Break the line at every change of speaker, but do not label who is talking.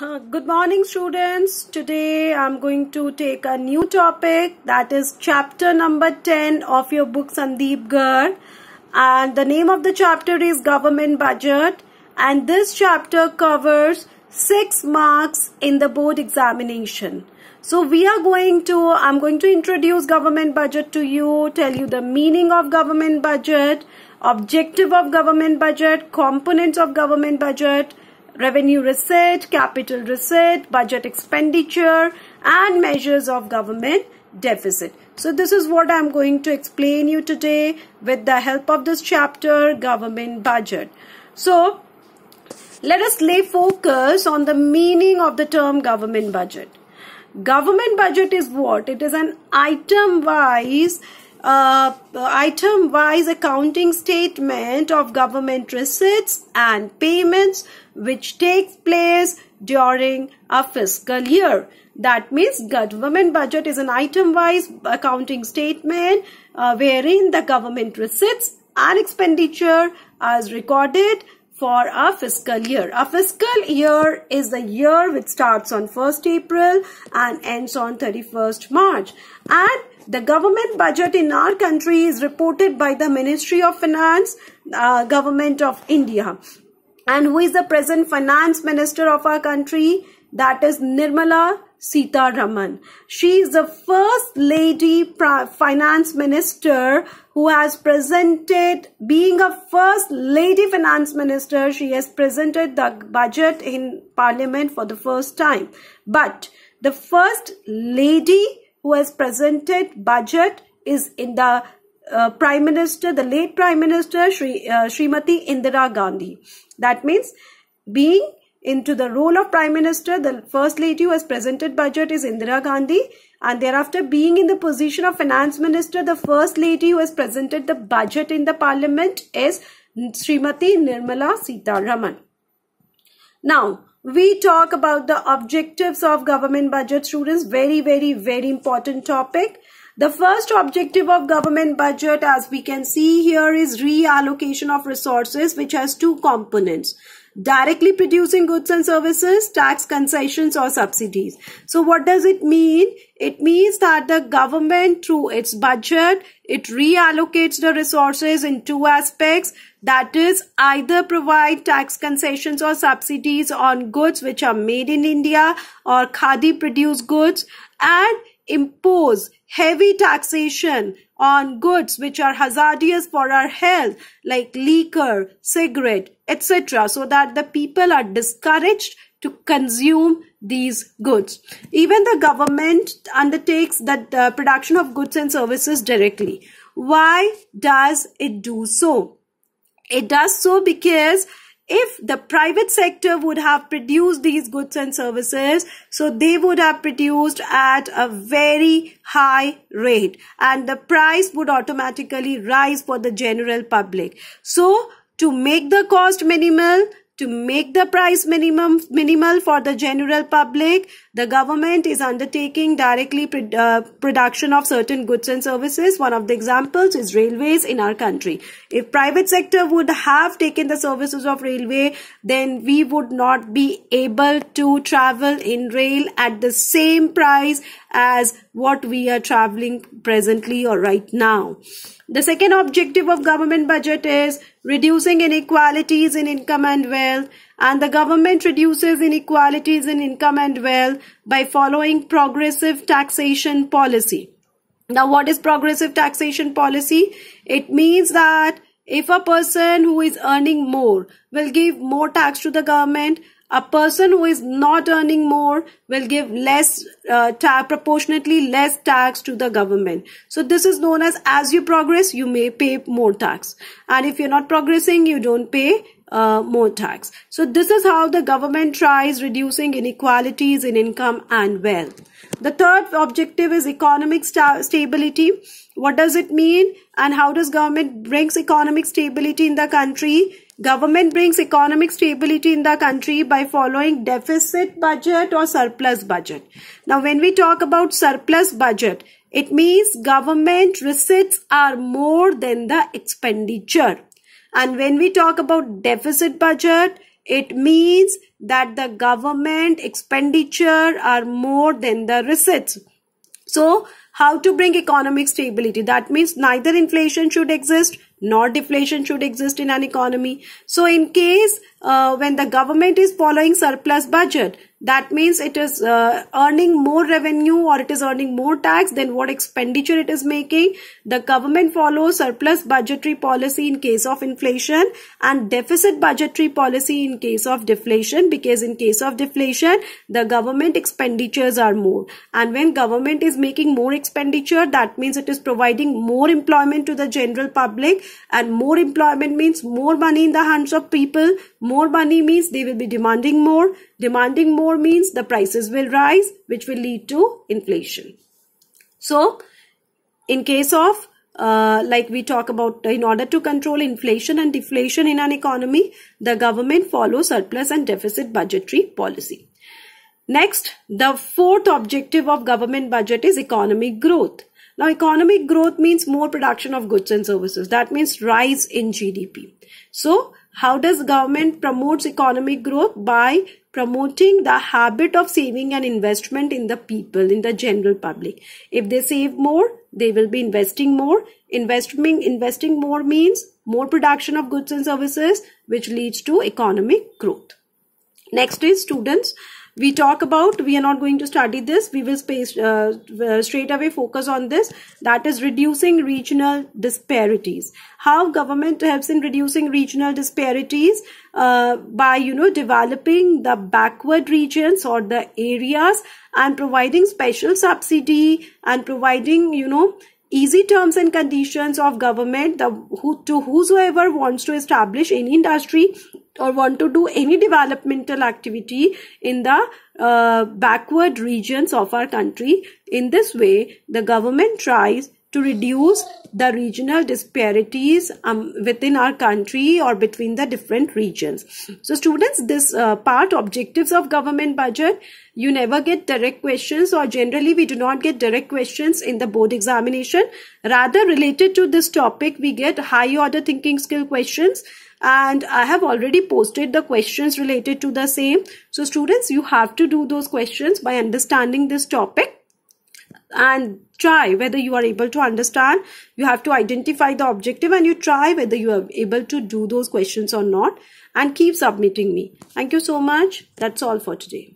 good morning students. Today I'm going to take a new topic that is chapter number 10 of your book Sandeep Gar and the name of the chapter is government budget and this chapter covers 6 marks in the board examination. So we are going to, I'm going to introduce government budget to you, tell you the meaning of government budget, objective of government budget, components of government budget, revenue receipt, capital receipt, budget expenditure and measures of government deficit. So this is what I'm going to explain you today with the help of this chapter government budget. So let us lay focus on the meaning of the term government budget. Government budget is what? It is an item wise uh, item wise accounting statement of government receipts and payments which takes place during a fiscal year. That means government budget is an item wise accounting statement uh, wherein the government receipts and expenditure as recorded for a fiscal year. A fiscal year is the year which starts on 1st April and ends on 31st March. And the government budget in our country is reported by the Ministry of Finance, uh, Government of India. And who is the present finance minister of our country? That is Nirmala Sita Raman. She is the first lady finance minister who has presented, being a first lady finance minister, she has presented the budget in parliament for the first time. But the first lady who has presented budget is in the uh, Prime Minister, the late Prime Minister Shri, uh, Indira Gandhi. That means being into the role of Prime Minister, the First Lady who has presented budget is Indira Gandhi and thereafter being in the position of Finance Minister, the First Lady who has presented the budget in the Parliament is Srimati Nirmala Sitaraman. Now, we talk about the objectives of government budget students very very very important topic the first objective of government budget as we can see here is reallocation of resources which has two components directly producing goods and services, tax concessions or subsidies. So what does it mean? It means that the government through its budget, it reallocates the resources in two aspects. That is either provide tax concessions or subsidies on goods which are made in India or Khadi produced goods and impose heavy taxation on goods which are hazardous for our health like liquor, cigarette, etc. so that the people are discouraged to consume these goods. Even the government undertakes the production of goods and services directly. Why does it do so? It does so because if the private sector would have produced these goods and services so they would have produced at a very high rate and the price would automatically rise for the general public so to make the cost minimal to make the price minimum minimal for the general public, the government is undertaking directly pr uh, production of certain goods and services. One of the examples is railways in our country. If private sector would have taken the services of railway, then we would not be able to travel in rail at the same price as what we are traveling presently or right now. The second objective of government budget is reducing inequalities in income and wealth and the government reduces inequalities in income and wealth by following progressive taxation policy. Now what is progressive taxation policy? It means that if a person who is earning more will give more tax to the government a person who is not earning more will give less uh, proportionately less tax to the government so this is known as as you progress you may pay more tax and if you're not progressing you don't pay uh, more tax so this is how the government tries reducing inequalities in income and wealth the third objective is economic sta stability what does it mean and how does government brings economic stability in the country Government brings economic stability in the country by following deficit budget or surplus budget. Now when we talk about surplus budget, it means government receipts are more than the expenditure. And when we talk about deficit budget, it means that the government expenditure are more than the receipts. So how to bring economic stability? That means neither inflation should exist not deflation should exist in an economy. So in case uh, when the government is following surplus budget, that means it is uh, earning more revenue or it is earning more tax than what expenditure it is making. The government follows surplus budgetary policy in case of inflation and deficit budgetary policy in case of deflation because in case of deflation, the government expenditures are more. And when government is making more expenditure, that means it is providing more employment to the general public and more employment means more money in the hands of people. More money means they will be demanding more Demanding more means the prices will rise, which will lead to inflation. So, in case of uh, like we talk about in order to control inflation and deflation in an economy, the government follows surplus and deficit budgetary policy. Next, the fourth objective of government budget is economic growth. Now, economic growth means more production of goods and services. That means rise in GDP. So, how does government promotes economic growth? By promoting the habit of saving and investment in the people, in the general public. If they save more, they will be investing more. Investing, investing more means more production of goods and services, which leads to economic growth. Next is students we talk about we are not going to study this we will space, uh, straight away focus on this that is reducing regional disparities how government helps in reducing regional disparities uh, by you know developing the backward regions or the areas and providing special subsidy and providing you know easy terms and conditions of government the, who, to whosoever wants to establish any industry or want to do any developmental activity in the uh, backward regions of our country. In this way, the government tries to reduce the regional disparities um, within our country or between the different regions. So students, this uh, part, objectives of government budget, you never get direct questions or generally we do not get direct questions in the board examination. Rather related to this topic, we get high order thinking skill questions and I have already posted the questions related to the same. So students, you have to do those questions by understanding this topic and try whether you are able to understand you have to identify the objective and you try whether you are able to do those questions or not and keep submitting me thank you so much that's all for today